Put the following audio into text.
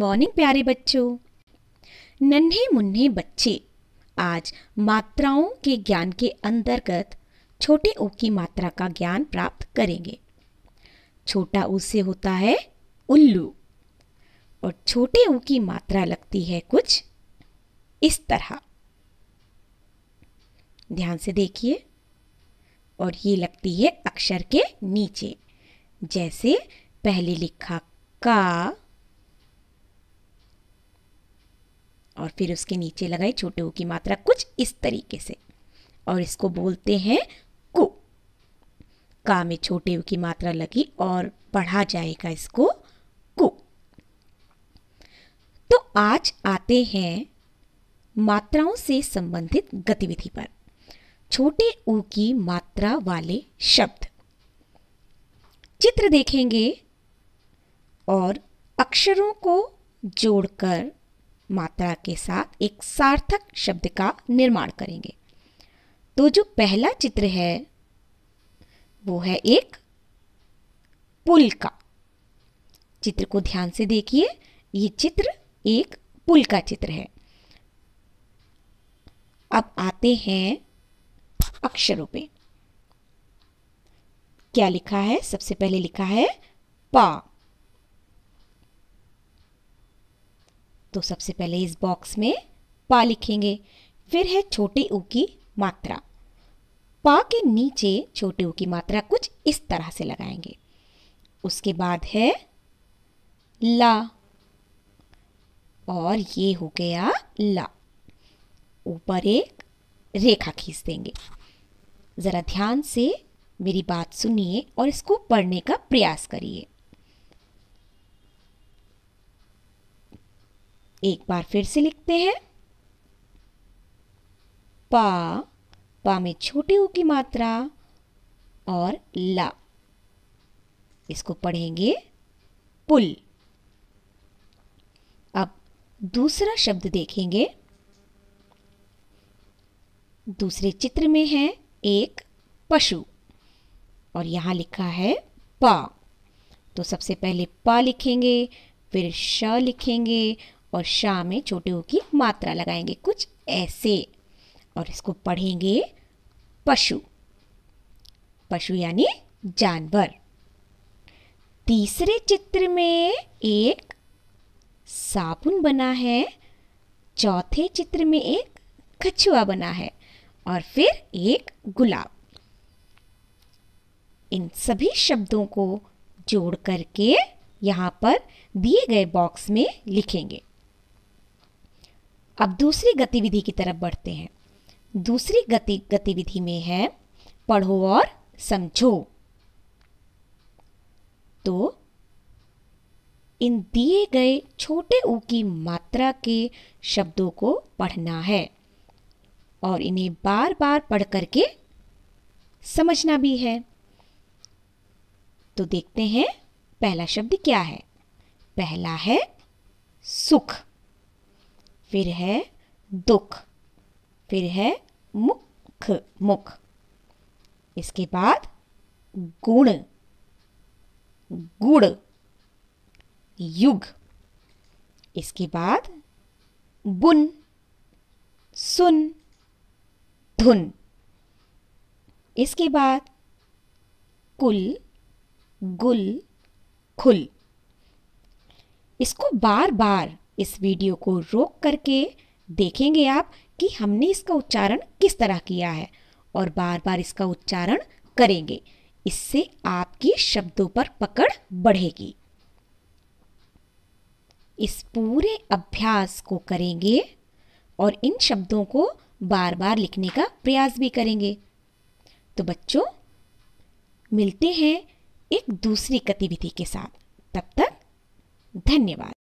morning प्यारे बच्चों नन्हे मुन्ने बच्चे आज मात्राओं के ज्ञान के अंतर्गत छोटे ओ की मात्रा का ज्ञान प्राप्त करेंगे छोटा ओ से होता है उल्लू और छोटे ओ की मात्रा लगती है कुछ इस तरह ध्यान से देखिए और ये लगती है अक्षर के नीचे जैसे पहले लिखा का और फिर उसके नीचे लगाए छोटे ऊ की मात्रा कुछ इस तरीके से और इसको बोलते हैं कु का में छोटे ऊ की मात्रा लगी और पढ़ा जाएगा इसको कु तो आज आते हैं मात्राओं से संबंधित गतिविधि पर छोटे ऊ की मात्रा वाले शब्द चित्र देखेंगे और अक्षरों को जोड़कर मात्रा के साथ एक सार्थक शब्द का निर्माण करेंगे तो जो पहला चित्र है वो है एक पुल का चित्र को ध्यान से देखिए ये चित्र एक पुल का चित्र है अब आते हैं अक्षरों पे क्या लिखा है सबसे पहले लिखा है पा तो सबसे पहले इस बॉक्स में पा लिखेंगे फिर है छोटे ऊ की मात्रा पा के नीचे छोटे ऊ की मात्रा कुछ इस तरह से लगाएंगे उसके बाद है ला और ये हो गया ला ऊपर एक रेखा खींच देंगे ज़रा ध्यान से मेरी बात सुनिए और इसको पढ़ने का प्रयास करिए एक बार फिर से लिखते हैं पा पा में छोटे ऊ की मात्रा और ला इसको पढ़ेंगे पुल अब दूसरा शब्द देखेंगे दूसरे चित्र में है एक पशु और यहां लिखा है पा तो सबसे पहले पा लिखेंगे फिर श लिखेंगे और शाह में छोटे ओ की मात्रा लगाएंगे कुछ ऐसे और इसको पढ़ेंगे पशु पशु यानी जानवर तीसरे चित्र में एक साबुन बना है चौथे चित्र में एक कछुआ बना है और फिर एक गुलाब इन सभी शब्दों को जोड़ करके यहाँ पर दिए गए बॉक्स में लिखेंगे अब दूसरी गतिविधि की तरफ बढ़ते हैं दूसरी गति गतिविधि में है पढ़ो और समझो तो इन दिए गए छोटे ऊ की मात्रा के शब्दों को पढ़ना है और इन्हें बार बार पढ़ करके समझना भी है तो देखते हैं पहला शब्द क्या है पहला है सुख फिर है दुख फिर है मुख मुख इसके बाद गुण गुड़ युग इसके बाद बुन सुन धुन इसके बाद कुल गुल खुल इसको बार बार इस वीडियो को रोक करके देखेंगे आप कि हमने इसका उच्चारण किस तरह किया है और बार बार इसका उच्चारण करेंगे इससे आपकी शब्दों पर पकड़ बढ़ेगी इस पूरे अभ्यास को करेंगे और इन शब्दों को बार बार लिखने का प्रयास भी करेंगे तो बच्चों मिलते हैं एक दूसरी गतिविधि के साथ तब तक धन्यवाद